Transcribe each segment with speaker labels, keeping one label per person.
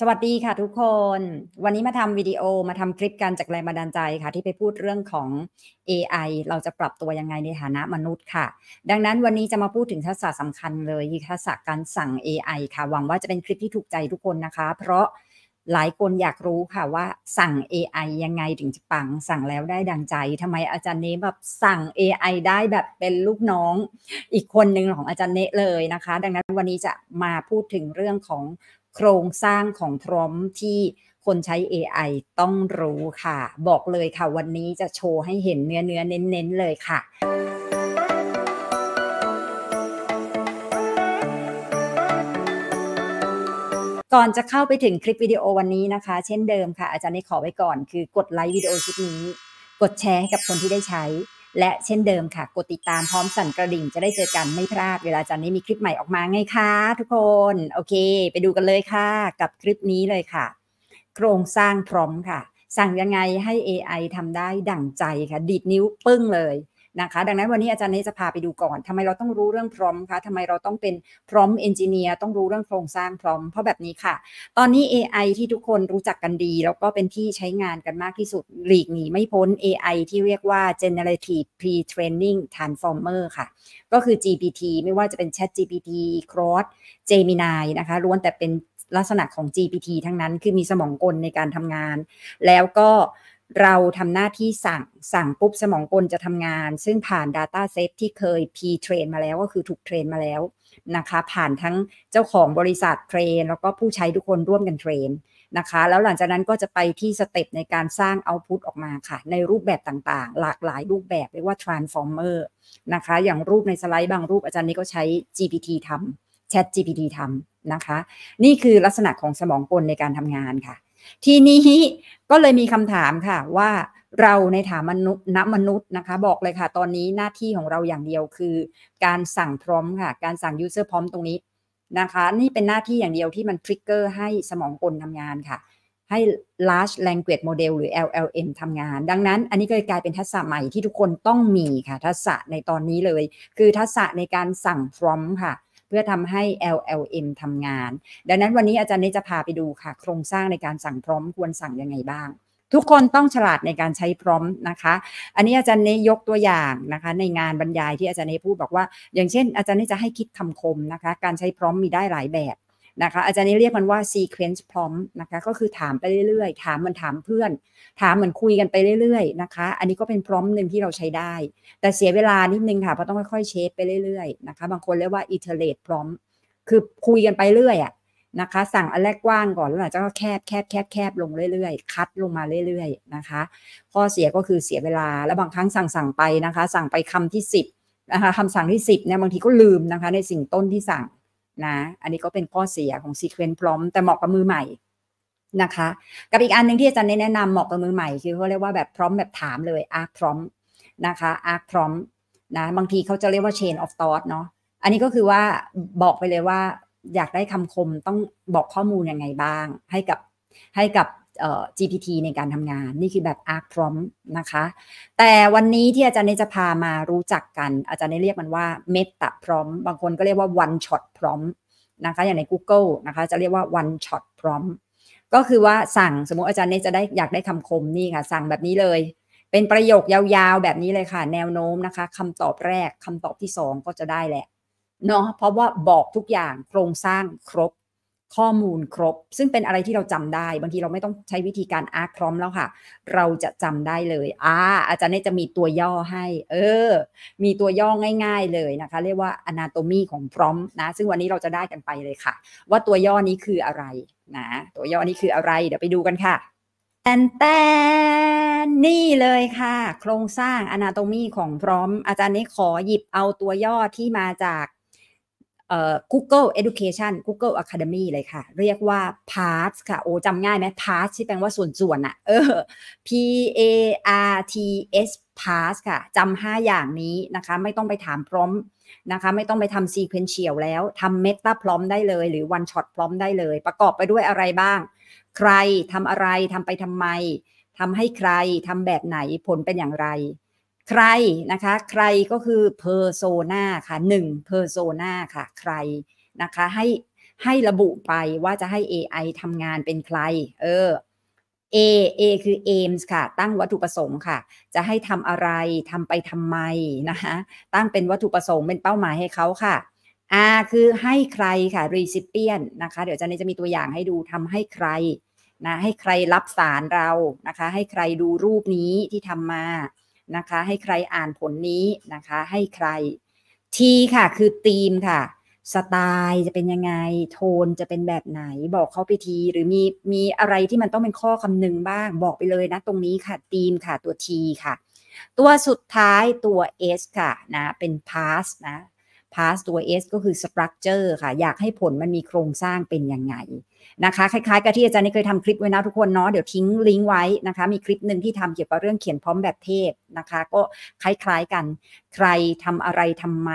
Speaker 1: สวัสดีค่ะทุกคน วันนี้มาทำวิดีโอมาทำคลิปกันจากแรงบันดาลใจค่ะ ที่ไปพูดเรื่องของ AI เราจะปรับตัวยังไงในฐานะมนุษย์ค่ะ ดังนั้นวันนี้จะมาพูดถึงทักษะสำคัญเลยทักษะการสั่ง AI ค่ะ หวังว่าจะเป็นคลิปที่ถูกใจทุกคนนะคะ เพราะหลายคนอยากรู้ค่ะว่าสั่ง AI ยังไงถึงจะปังสั่งแล้วได้ดังใจทำไมอาจารย์เนแบบสั่ง AI ได้แบบเป็นลูกน้อง อีกคนหนึ่งของอาจารย์เนเลยนะคะ ดังนั้นวันนี้จะมาพูดถึงเรื่องของโครงสร้างของทรอมที่คนใช้ AI ต้องรู้ค่ะ บอกเลยค่ะ วันนี้จะโชว์ให้เห็นเนื้อเนื้อเน้นๆเลยค่ะ ก่อนจะเข้าไปถึงคลิปวิดีโอวันนี้นะคะ เช่นเดิมค่ะ อาจารย์ได้ขอไว้ก่อนคือกดไลค์วิดีโอชุดนี้ กดแชร์ให้กับคนที่ได้ใช้และเช่นเดิมค่ะ กดติดตามพร้อมสั่นกระดิ่งจะได้เจอกันไม่พลาด เวลาจันนี้มีคลิปใหม่ออกมาไงคะทุกคน โอเค ไปดูกันเลยค่ะ กับคลิปนี้เลยค่ะ โครงสร้างพร้อมค่ะ สั่งยังไงให้ AI ทำได้ดั่งใจค่ะดีดนิ้วปึ้งเลยนะคะดังนั้นวันนี้อาจารย์นี้จะพาไปดูก่อนทำไมเราต้องรู้เรื่องพร้อมคะทำไมเราต้องเป็นพร้อมเอนจิเนียร์ต้องรู้เรื่องโครงสร้างพร้อม เพราะแบบนี้ค่ะ ตอนนี้ AI ที่ทุกคนรู้จักกันดี แล้วก็เป็นที่ใช้งานกันมากที่สุดหลีกหนีไม่พ้น AI ที่เรียกว่า generative pre-training transformer ค่ะ ก็คือ GPT ไม่ว่าจะเป็น Chat GPT Cross Gemini นะคะล้วนแต่เป็นลักษณะของ GPT ทั้งนั้นคือมีสมองกลในการทำงาน แล้วก็เราทำหน้าที่สั่งสั่งปุ๊บสมองกลจะทำงาน ซึ่งผ่าน Data Set ที่เคย P train มาแล้ว ก็คือถูกเทรนมาแล้วนะคะ ผ่านทั้งเจ้าของบริษัทเทรน แล้วก็ผู้ใช้ทุกคนร่วมกันเทรน นะคะ แล้วหลังจากนั้นก็จะไปที่สเต็ปในการสร้างเอาพุตออกมาค่ะ ในรูปแบบต่างๆ หลากหลายรูปแบบเรียกว่า transformer นะคะ อย่างรูปในสไลด์บางรูปอาจารย์นี้ก็ใช้ GPT ทำ Chat GPT ทำนะคะ นี่คือลักษณะของสมองกลในการทำงานค่ะ ทีนี้ก็เลยมีคำถามค่ะ ว่าเราในฐานมนุษย์นักมนุษย์นะคะ บอกเลยค่ะ ตอนนี้หน้าที่ของเราอย่างเดียวคือการสั่งพร้อมค่ะ การสั่ง user พร้อมตรงนี้นะคะนี่เป็นหน้าที่อย่างเดียวที่มันทริกเกอร์ให้สมองกลทำงานค่ะ ให้ large language model หรือ LLM ทำงาน ดังนั้น อันนี้ก็เลยกลายเป็นทักษะใหม่ที่ทุกคนต้องมีค่ะ ทักษะในตอนนี้เลย คือทักษะในการสั่งพร้อมค่ะพื่อทำให้ LLM ทำงาน ดังนั้นวันนี้อาจารย์นี้จะพาไปดูค่ะ โครงสร้างในการสั่งพร้อมควรสั่งยังไงบ้าง ทุกคนต้องฉลาดในการใช้พร้อมนะคะ อันนี้อาจารย์นี้ยกตัวอย่างนะคะ ในงานบรรยายที่อาจารย์นี้พูดบอกว่า อย่างเช่นอาจารย์นี้จะให้คิดคำคมนะคะ การใช้พร้อมมีได้หลายแบบนะคะอาจารย์นี่เรียกมันว่า sequence prompt นะคะ ก็คือถามไปเรื่อยๆ ถามมันถามเพื่อน ถามเหมือนคุยกันไปเรื่อย ๆนะคะ อันนี้ก็เป็นพร้อมหนึ่งที่เราใช้ได้ แต่เสียเวลานิดนึงค่ะเพราะต้องค่อยๆเชฟไปเรื่อยๆนะคะบางคนเรียกว่า iterate prompt คือคุยกันไปเรื่อยอะนะคะ สั่งอันแรกกว้างก่อนแล้วหลังจากก็แคบแคบแคบแคบลงเรื่อย ๆ คัดลงมาเรื่อย ๆนะคะ ข้อเสียก็คือเสียเวลาและบางครั้งสั่งสั่งไปนะคะ สั่งไปคำที่ 10นะคะคำสั่งที่10เนี่ยบางทีก็ลืมนะคะ ในสิ่งต้นที่สั่งนะอันนี้ก็เป็นข้อเสียของซีเ u e n c e พร้อมแต่เหมาะกับมือใหม่นะคะ กับอีกอันหนึ่งที่อาจารย์แนะนำเหมาะกับมือใหม่คือเขาเรียกว่าแบบพร้อมแบบถามเลยอาร์พร้อมนะคะอาร์พร้อมนะบางทีเขาจะเรียกว่า chain of thought เนาะอันนี้ก็คือว่าบอกไปเลยว่าอยากได้คำคมต้องบอกข้อมูลยังไงบ้าง ให้กับให้กับ GPT ในการทำงานนี่คือแบบ Arc Prompt นะคะแต่วันนี้ที่อาจารย์เนจะพามารู้จักกัน อาจารย์เนเรียกมันว่า Meta Prompt บางคนก็เรียกว่า One Shot Prompt นะคะอย่างใน Google นะคะจะเรียกว่า One Shot Prompt ก็คือว่าสั่งสมมติอาจารย์เนจะได้อยากได้คำคมนี่ค่ะ สั่งแบบนี้เลย เป็นประโยคยาวๆ แบบนี้เลยค่ะ แนวโน้มนะคะคำตอบแรกคำตอบที่สองก็จะได้แหละเนาะเพราะว่าบอกทุกอย่างโครงสร้างครบข้อมูลครบ ซึ่งเป็นอะไรที่เราจำได้ บางทีเราไม่ต้องใช้วิธีการอาร์คพร้อมแล้วค่ะ เราจะจำได้เลยอ่าอาจารย์เนี่ยจะมีตัวย่อให้ เออ มีตัวย่อง่าย ๆ เลยนะคะ เรียกว่า anatomy ของพร้อมนะ ซึ่งวันนี้เราจะได้กันไปเลยค่ะ ว่าตัวย่อนี้คืออะไรนะ ตัวย่อนี้คืออะไร เดี๋ยวไปดูกันค่ะ แตนแตนนี่เลยค่ะ โครงสร้างอนาโตมีของพร้อมอาจารย์นี้ขอหยิบเอาตัวย่อที่มาจาก Google Education Google Academy เลยค่ะ เรียกว่า p a r t ค่ะโอ้จำง่ายไหม p a r t ที่แปลว่าส่วนส่วนอะเออ P A R T S p a r t ค่ะจำห้าอย่างนี้นะคะ ไม่ต้องไปถามพร้อมนะคะไม่ต้องไปทำซีเควนเชียลแล้วทำเมตาพร้อมได้เลยหรือวันช็อตพร้อมได้เลย ประกอบไปด้วยอะไรบ้าง ใครทำอะไรทำไปทำไมทำให้ใครทำแบบไหนผลเป็นอย่างไรใครนะคะ ใครก็คือเพอร์โซนาค่ะหนึ่งเพอร์โซนาค่ะ ใครนะคะให้ให้ระบุไปว่าจะให้ AI ทำงานเป็นใครเออ A A คือ aims ค่ะ ตั้งวัตถุประสงค์ค่ะ จะให้ทำอะไรทำไปทำไมนะคะ ตั้งเป็นวัตถุประสงค์เป็นเป้าหมายให้เขาค่ะ R คือให้ใครค่ะ recipient นะคะ เดี๋ยวจะนจะมีตัวอย่างให้ดูทำให้ใครนะให้ใครรับสารเรานะคะ ให้ใครดูรูปนี้ที่ทำมานะคะ ให้ใครอ่านผลนี้นะคะ ให้ใครทีค่ะคือธีมค่ะสไตล์จะเป็นยังไงโทนจะเป็นแบบไหน บอกเขาไปที หรือมีมีอะไรที่มันต้องเป็นข้อคำนึงบ้างบอกไปเลยนะ ตรงนี้ค่ะธีมค่ะตัวทีค่ะ ตัวสุดท้ายตัว S ค่ะนะ เป็น past นะพาสตัว S ก็คือสตรัคเจอร์ค่ะอยากให้ผลมันมีโครงสร้างเป็นยังไงนะคะ คล้ายๆกับที่อาจารย์นเคยทำคลิปไว้นะทุกคนเนาะ เดี๋ยวทิ้งลิงก์ไว้นะคะ มีคลิปหนึ่งที่ทำเกี่ยวกับเรื่องเขียนพร้อมแบบเทพนะคะ ก็คล้ายๆกันใครทำอะไรทำไม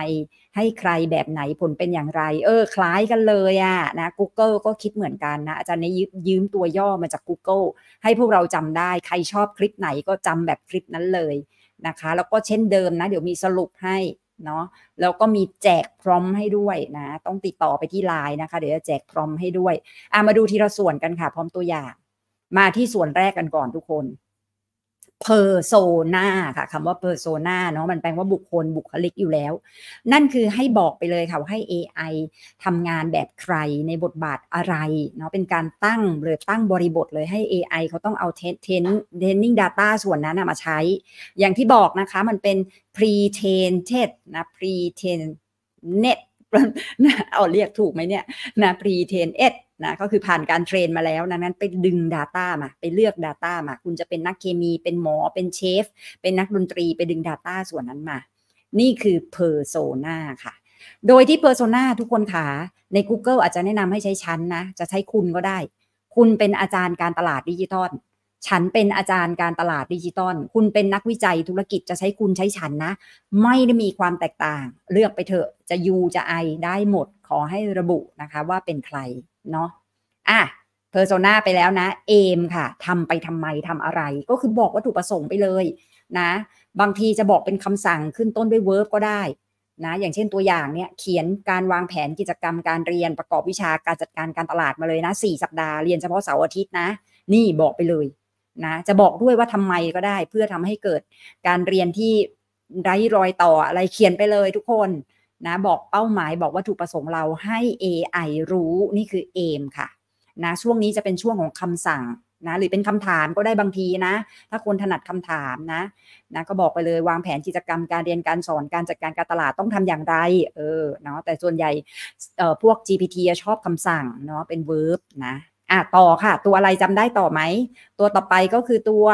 Speaker 1: ให้ใครแบบไหนผลเป็นอย่างไร เออคล้ายกันเลยอะนะ Google ก็คิดเหมือนกันนะ อาจารย์นี่ยืมตัวย่อมาจาก Google ให้พวกเราจำได้ ใครชอบคลิปไหนก็จำแบบคลิปนั้นเลยนะคะ แล้วก็เช่นเดิมนะเดี๋ยวมีสรุปให้เนาะแล้วก็มีแจกพร้อมให้ด้วยนะ ต้องติดต่อไปที่ไลน์นะคะ เดี๋ยวจะแจกพร้อมให้ด้วยอ่ามาดูทีละส่วนกันค่ะพร้อมตัวอย่าง มาที่ส่วนแรกกันก่อนทุกคนเพอร์โซนาค่ะคำว่าเพอร์โซนาเนาะมันแปลว่าบุคคลบุคลิกอยู่แล้ว นั่นคือให้บอกไปเลยค่ะ ว่าให้ AI ทำงานแบบใครในบทบาทอะไรเนาะเป็นการตั้งเลยตั้งบริบทเลยให้ AI เขาต้องเอาเทนเทนเนิ่งดัต้าส่วนนั้นมาใช้ อย่างที่บอกนะคะมันเป็น pre trained นะ pre trained นะเอาเรียกถูกไหมเนี่ยนะพรีเทนเอ็ดนะก็คือผ่านการเทรนมาแล้วนะนั้นไปดึง Data มา ไปเลือก Data มา คุณจะเป็นนักเคมีเป็นหมอเป็นเชฟ เป็นนักดนตรีไปดึง Data ส่วนนั้นมา นี่คือ Persona ค่ะ โดยที่ Persona ทุกคนขาใน Google อาจจะแนะนำให้ใช้ชั้นนะ จะใช้คุณก็ได้ คุณเป็นอาจารย์การตลาดดิจิทัลฉันเป็นอาจารย์การตลาดดิจิตอล คุณเป็นนักวิจัยธุรกิจจะใช้คุณใช้ฉันนะ ไม่ได้มีความแตกต่าง เลือกไปเถอะ จะยูจะไอได้หมด ขอให้ระบุนะคะว่าเป็นใครเนาะ อ่ะ เพอร์โซนาไปแล้วนะ เอมค่ะ ทำไปทำไมทำอะไร ก็คือบอกวัตถุประสงค์ไปเลยนะ บางทีจะบอกเป็นคำสั่งขึ้นต้นด้วยเวิร์บก็ได้นะ อย่างเช่นตัวอย่างเนี่ยเขียนการวางแผนกิจกรรมการเรียนประกอบวิชาการจัดการการตลาดมาเลยนะ 4 สัปดาห์เรียนเฉพาะเสาร์อาทิตย์นะ นี่บอกไปเลยนะจะบอกด้วยว่าทำไมก็ได้ เพื่อทำให้เกิดการเรียนที่ไร้รอยต่ออะไรเขียนไปเลยทุกคนนะบอกเป้าหมายบอกวัตถุประสงค์เราให้ AI รู้นี่คือเอมค่ะนะช่วงนี้จะเป็นช่วงของคำสั่งนะหรือเป็นคำถามก็ได้บางทีนะ ถ้าคนถนัดคำถามนะนะ ก็บอกไปเลยวางแผนกิจกรรมการเรียนการสอนการจัดการการตลาดต้องทำอย่างไร เออเนาะแต่ส่วนใหญ่เออพวก GPT ชอบคำสั่งเนาะเป็น verb นะอ่ะต่อค่ะตัวอะไรจำได้ต่อไหม ตัวต่อไปก็คือตัว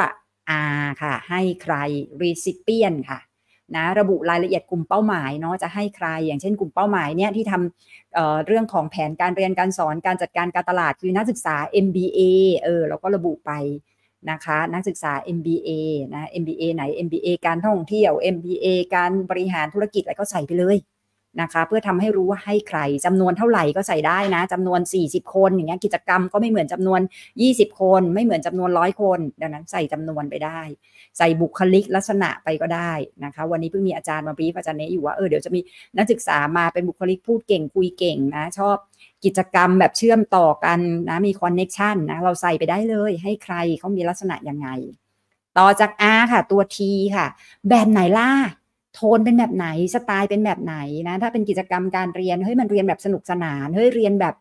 Speaker 1: R ค่ะ ให้ใคร recipient ค่ะนะระบุรายละเอียดกลุ่มเป้าหมายเนาะจะให้ใครอย่างเช่นกลุ่มเป้าหมายเนี่ยที่ทำเเรื่องของแผนการเรียนการสอนการจัดการการตลาดคือนักศึกษา MBA เออเราก็ระบุไป นะคะ นักศึกษา MBA นะ MBA ไหน MBA การท่องเที่ยว MBA การบริหารธุรกิจอะไรก็ใส่ไปเลยนะคะเพื่อทำให้รู้ว่าให้ใครจำนวนเท่าไหร่ก็ใส่ได้นะ จำนวน 40 คนอย่างเงี้ยกิจกรรมก็ไม่เหมือนจำนวน 20 คนไม่เหมือน จำนวนร้อยคนดังนั้นใส่จำนวนไปได้ ใส่บุคลิกลักษณะไปก็ได้นะคะวันนี้เพิ่งมีอาจารย์มาปีอาจารย์เนอยู่ว่าเออเดี๋ยวจะมีนักศึกษามาเป็นบุคลิกพูดเก่ง คุยเก่งนะชอบกิจกรรมแบบเชื่อมต่อกันนะมีคอนเน็ชันนะเราใส่ไปได้เลย ให้ใครเขามีลักษณะยังไงต่อจาก R ค่ะตัว T ค่ะแบบไหนล่ะโทนเป็นแบบไหนสไตล์เป็นแบบไหนนะถ้าเป็นกิจกรรมการเรียนเฮ้ยมันเรียนแบบสนุกสนานเฮ้ยเรียนแบบ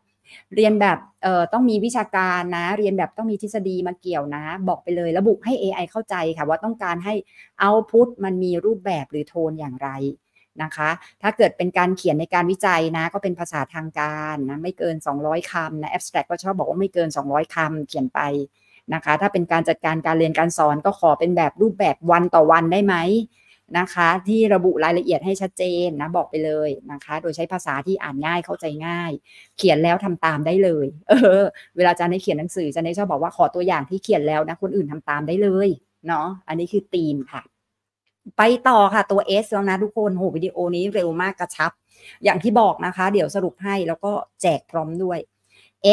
Speaker 1: เรียนแบบเอ่อต้องมีวิชาการนะ เรียนแบบต้องมีทฤษฎีมาเกี่ยวนะ บอกไปเลยระบุให้ AI เข้าใจค่ะว่าต้องการให้เอาพุทมันมีรูปแบบหรือโทนอย่างไรนะคะ ถ้าเกิดเป็นการเขียนในการวิจัยนะ ก็เป็นภาษาทางการนะไม่เกิน 200คำนะ abstract ก็ชอบบอกว่าไม่เกิน 200คำเขียนไปนะคะ ถ้าเป็นการจัดการการเรียนการสอนก็ขอเป็นแบบรูปแบบวันต่อวันได้ไหมนะคะที่ระบุรายละเอียดให้ชัดเจนนะ บอกไปเลยนะคะ โดยใช้ภาษาที่อ่านง่ายเข้าใจง่าย เขียนแล้วทำตามได้เลย เออ เวลาอาจารย์ในเขียนหนังสือจารย์ในชอบบอกว่าขอตัวอย่างที่เขียนแล้วนะคนอื่นทำตามได้เลย เนาะอันนี้คือธีมค่ะ ไปต่อค่ะตัว S แล้วนะทุกคนโหวิดีโอนี้เร็วมากกระชับ อย่างที่บอกนะคะ เดี๋ยวสรุปให้แล้วก็แจกพร้อมด้วย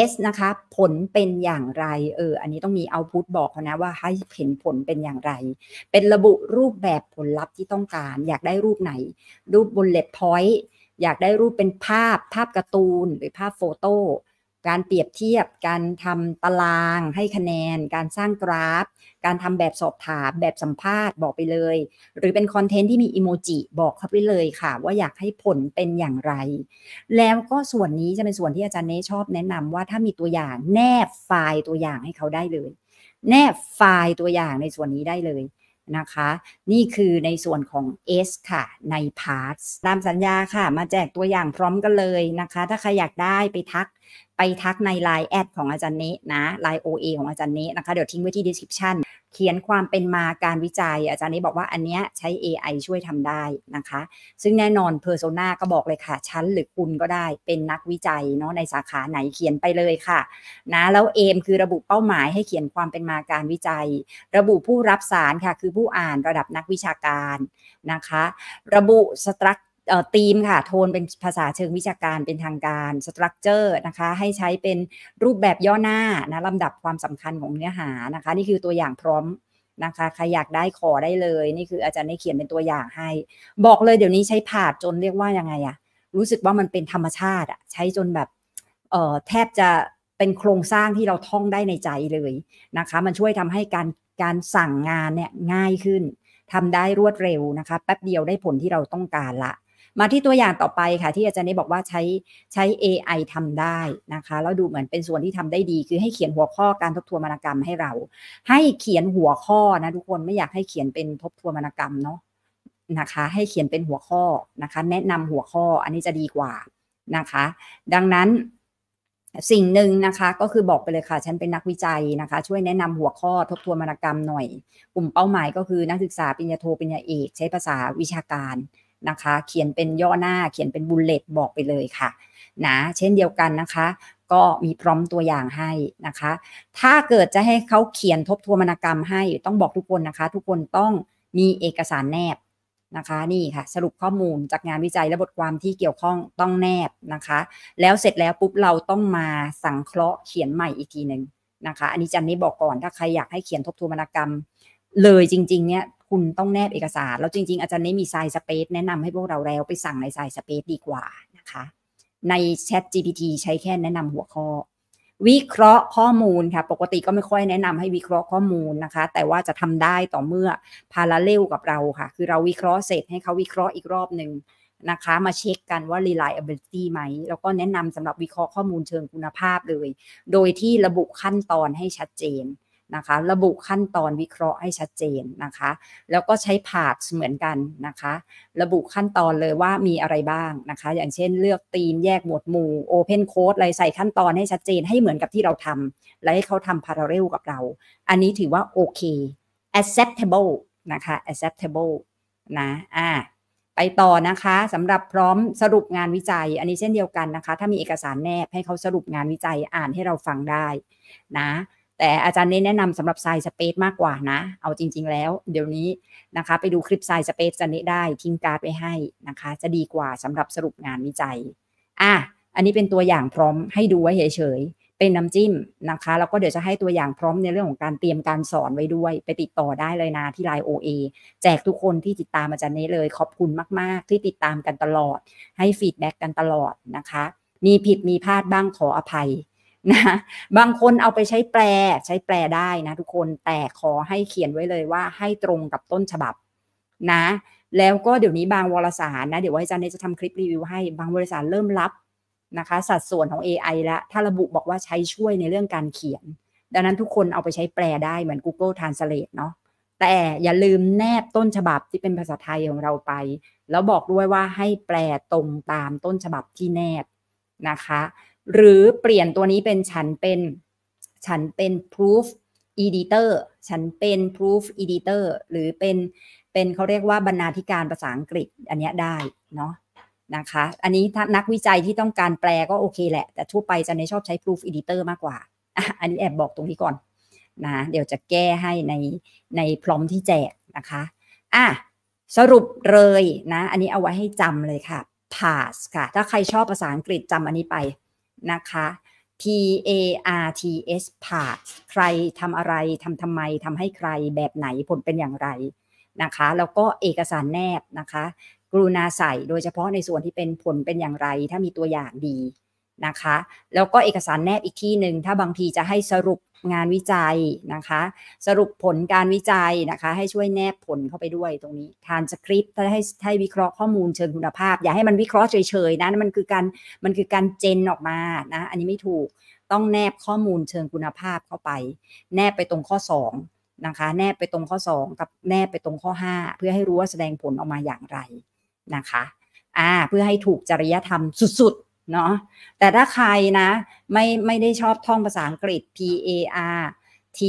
Speaker 1: S นะคะผลเป็นอย่างไรเอออันนี้ต้องมีเอาพุทบอกเขานะว่าให้เห็นผลเป็นอย่างไร เป็นระบุรูปแบบผลลัพธ์ที่ต้องการ อยากได้รูปไหน รูปบนเล็บพอยต์อยากได้รูปเป็นภาพ ภาพการ์ตูน หรือภาพโฟโต้การเปรียบเทียบ การทำตารางให้คะแนน การสร้างกราฟ การทำแบบสอบถามแบบสัมภาษณ์บอกไปเลย หรือเป็นคอนเทนต์ที่มีอิโมจิบอกเข้าไปเลยค่ะ ว่าอยากให้ผลเป็นอย่างไร แล้วก็ส่วนนี้จะเป็นส่วนที่ อาจารย์เนชอบแนะนำว่าถ้ามีตัวอย่างแนบไฟล์ตัวอย่างให้เขาได้เลย แนบไฟล์ตัวอย่างในส่วนนี้ได้เลยนะคะ นี่คือในส่วนของ S ค่ะ ใน Parts ตามสัญญาค่ะมาแจกตัวอย่างพร้อมกันเลยนะคะ ถ้าใครอยากได้ไปทักไปทักใน Line แอดของอาจารย์เนะนะ Line OA ของอาจารย์เนะนะคะ เดี๋ยวทิ้งไว้ที่ description เขียนความเป็นมาการวิจัยอาจารย์นี้บอกว่าอันเนี้ยใช้ AI ช่วยทำได้นะคะ ซึ่งแน่นอนเพอร์โซนาก็บอกเลยค่ะชั้นหรือคุณก็ได้เป็นนักวิจัยเนาะในสาขาไหนเขียนไปเลยค่ะนะแล้วเอมคือระบุเป้าหมายให้เขียนความเป็นมาการวิจัย ระบุผู้รับสารค่ะ คือผู้อ่านระดับนักวิชาการนะคะ ระบุสตรัคเออทีมค่ะโทนเป็นภาษาเชิงวิชาการเป็นทางการสตรัคเจอร์นะคะ ให้ใช้เป็นรูปแบบย่อหน้านะลำดับความสำคัญของเนื้อหานะคะ นี่คือตัวอย่างพร้อมนะคะใครอยากได้ขอได้เลย นี่คืออาจารย์ได้เขียนเป็นตัวอย่างให้ บอกเลยเดี๋ยวนี้ใช้ผาดจนเรียกว่ายังไงอะรู้สึกว่ามันเป็นธรรมชาติอะใช้จนแบบเอ่อแทบจะเป็นโครงสร้างที่เราท่องได้ในใจเลยนะคะ มันช่วยทำให้การการสั่งงานเนี่ยง่ายขึ้น ทำได้รวดเร็วนะคะ แป๊บเดียวได้ผลที่เราต้องการละมาที่ตัวอย่างต่อไปค่ะที่อาจารย์ได้บอกว่าใช้ใช้ AI ทำได้นะคะแล้วดูเหมือนเป็นส่วนที่ทำได้ดีคือให้เขียนหัวข้อการทบทวนวรรณกรรมให้เรา ให้เขียนหัวข้อนะทุกคนไม่อยากให้เขียนเป็นทบทวนวรรณกรรมเนาะนะคะ ให้เขียนเป็นหัวข้อนะคะแนะนำหัวข้ออันนี้จะดีกว่านะคะ ดังนั้นสิ่งหนึ่งนะคะก็คือบอกไปเลยค่ะฉันเป็นนักวิจัยนะคะ ช่วยแนะนำหัวข้อทบทวนวรรณกรรมหน่อยกลุ่มเป้าหมาย ก็คือนักศึกษาปริญญาโทปริญญาเอกใช้ภาษาวิชาการนะคะเขียนเป็นย่อหน้าเขียนเป็นบุลเลตบอกไปเลยค่ะนะเช่นเดียวกันนะคะ ก็มีพร้อมตัวอย่างให้นะคะ ถ้าเกิดจะให้เขาเขียนทบ ทวนวรรณกรรมให้ ต้องบอกทุกคนนะคะ ทุกคนต้องมีเอกสารแนบนะคะนี่ค่ะสรุปข้อมูลจากงานวิจัยและบทความที่เกี่ยวข้องต้องแนบนะคะ แล้วเสร็จแล้วปุ๊บเราต้องมาสังเคราะห์เขียนใหม่อีกทีหนึ่งนะคะ อันนี้จันนี่บอกก่อนถ้าใครอยากให้เขียนทบทวนวรรณกรรม เลยจริงๆเนี่ยคุณต้องแนบเอกสารแล้วจริงๆ อาจารย์ไี้มีไซส์สเปซแนะนำให้พวกเราแล้วไปสั่งในไซส์สเปซดีกว่านะคะ ใน Chat GPT ใช้แค่แนะนำหัวข้อ วิเคราะห์ข้อมูลค่ะปกติก็ไม่ค่อยแนะนำให้วิเคราะห์ข้อมูลนะคะ แต่ว่าจะทำได้ต่อเมื่อ พาราเลลกับเราค่ะ คือเราวิเคราะห์เสร็จให้เขาวิเคราะห์อีกรอบหนึ่งนะคะ มาเช็คกันว่า reliability ไหมแล้วก็แนะนำสำหรับวิเคราะห์ข้อมูลเชิงคุณภาพเลยโดยที่ระบุขั้นตอนให้ชัดเจนนะคะระบุขั้นตอนวิเคราะห์ให้ชัดเจนนะคะ แล้วก็ใช้ผาดเหมือนกันนะคะระบุขั้นตอนเลยว่ามีอะไรบ้างนะคะ อย่างเช่นเลือกตีมแยกหมวดหมู่ Open Code อะไรใส่ขั้นตอนให้ชัดเจนให้เหมือนกับที่เราทำและให้เขาทำพาราเรลกับเรา อันนี้ถือว่าโอเค acceptable นะคะ acceptable นะอ่าไปต่อนะคะสำหรับพร้อมสรุปงานวิจัย อันนี้เช่นเดียวกันนะคะ ถ้ามีเอกสารแนบให้เขาสรุปงานวิจัยอ่านให้เราฟังได้นะแต่อาจารย์เน้นแนะนำสำหรับไซสเปซมากกว่านะ เอาจริง ๆแล้ว เดี๋ยวนี้นะคะ ไปดูคลิปไซสเปซจะเน้ได้ทิ้งการ์ดไปให้นะคะ จะดีกว่าสำหรับสรุปงานวิจัย อ่ะ อันนี้เป็นตัวอย่างพร้อมให้ดูไว้เฉยๆเป็นน้ำจิ้มนะคะแล้วก็เดี๋ยวจะให้ตัวอย่างพร้อมในเรื่องของการเตรียมการสอนไว้ด้วย ไปติดต่อได้เลยนะที่ไลน์ OA แจกทุกคนที่ติดตามอาจารย์เนเลย ขอบคุณมากๆ ที่ติดตามกันตลอด ให้ฟีดแบ็กกันตลอดนะคะ มีผิดมีพลาดบ้างขออภัยนะบางคนเอาไปใช้แปลใช้แปลได้นะทุกคนแต่ขอให้เขียนไว้เลยว่า ให้ตรงกับต้นฉบับนะแล้วก็เดี๋ยวนี้บางวารสารนะ เดี๋ยวอาจารย์จะทำคลิปรีวิวให้บางวารสารเริ่มรับ นะคะ สัดส่วนของ AI แล้ว ถ้าระบุบอกว่าใช้ช่วยในเรื่องการเขียน ดังนั้นทุกคนเอาไปใช้แปลได้เหมือน Google Translate เนาะแต่อย่าลืมแนบต้นฉบับที่เป็นภาษาไทยของเราไป แล้วบอกด้วยว่าให้แปลตรงตามต้นฉบับที่แนบนะคะหรือเปลี่ยนตัวนี้เป็นฉันเป็นฉันเป็น proof editor ฉันเป็น proof editor หรือเป็น เป็นเขาเรียกว่าบรรณาธิการภาษาอังกฤษอันนี้ได้เนาะนะคะ อันนี้ถ้านักวิจัยที่ต้องการแปลก็โอเคแหละ แต่ทั่วไปจะในชอบใช้ proof editor มากกว่า อันนี้แอบบอกตรงนี้ก่อนนะเดี๋ยวจะแก้ให้ในในพร้อมที่แจกนะคะอ่ะสรุปเลยนะอันนี้เอาไว้ให้จำเลยค่ะ pass ค่ะ ถ้าใครชอบภาษาอังกฤษจำอันนี้ไปนะคะ P A R T S part ใครทำอะไรทำทำไมทำให้ใครแบบไหนผลเป็นอย่างไรนะคะแล้วก็เอกสารแนบนะคะกรุณาใส่โดยเฉพาะในส่วนที่เป็นผลเป็นอย่างไร ถ้ามีตัวอย่างดีนะคะแล้วก็เอกสารแนบอีกที่หนึ่งถ้าบางทีจะให้สรุปงานวิจัยนะคะสรุปผลการวิจัยนะคะให้ช่วยแนบผลเข้าไปด้วยตรงนี้ทานสคริปต์ให้ให้วิเคราะห์ข้อมูลเชิงคุณภาพ อย่าให้มันวิเคราะห์เฉยๆนะมันคือการมันคือการเจนออกมานะอันนี้ไม่ถูกต้องแนบข้อมูลเชิงคุณภาพเข้าไป แนบไปตรงข้อ2นะคะแนบไปตรงข้อ 2 กับแนบไปตรงข้อ 5 เพื่อให้รู้ว่าแสดงผลออกมาอย่างไรนะคะอ่าเพื่อให้ถูกจริยธรรมสุดๆเนาะแต่ถ้าใครนะไม่ไม่ได้ชอบท่องภาษาอังกฤษ P A R T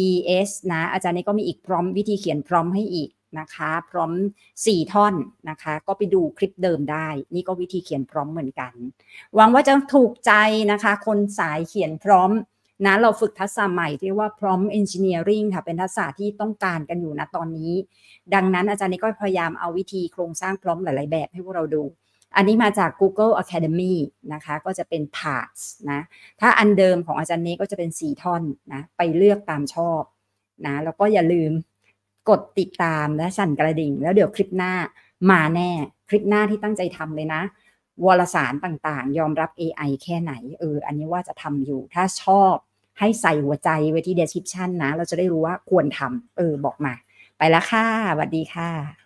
Speaker 1: S นะอาจารย์นี่ก็มีอีกพร้อมวิธีเขียนพร้อมให้อีกนะคะพร้อม 4 ท่อนนะคะก็ไปดูคลิปเดิมได้ นี่ก็วิธีเขียนพร้อมเหมือนกัน หวังว่าจะถูกใจนะคะคนสายเขียนพร้อมนะเราฝึกทักษะใหม่ที่ว่าพร้อมเ engineering ค่ะเป็นทักษะที่ต้องการกันอยู่นะตอนนี้ ดังนั้นอาจารย์นี่ก็พยายามเอาวิธีโครงสร้างพร้อมหลายๆ แบบให้พวกเราดูอันนี้มาจาก Google Academy นะคะ ก็จะเป็น parts นะ ถ้าอันเดิมของอาจารย์นี้ก็จะเป็น 4 ท่อนนะ ไปเลือกตามชอบนะ แล้วก็อย่าลืมกดติดตามและสั่นกระดิ่ง แล้วเดี๋ยวคลิปหน้ามาแน่ คลิปหน้าที่ตั้งใจทำเลยนะวารสารต่างๆ ยอมรับ AI แค่ไหน เออ อันนี้ว่าจะทำอยู่ ถ้าชอบให้ใส่หัวใจไว้ที่ description นะ เราจะได้รู้ว่าควรทำ เออ บอกมา ไปแล้วค่ะสวัสดีค่ะ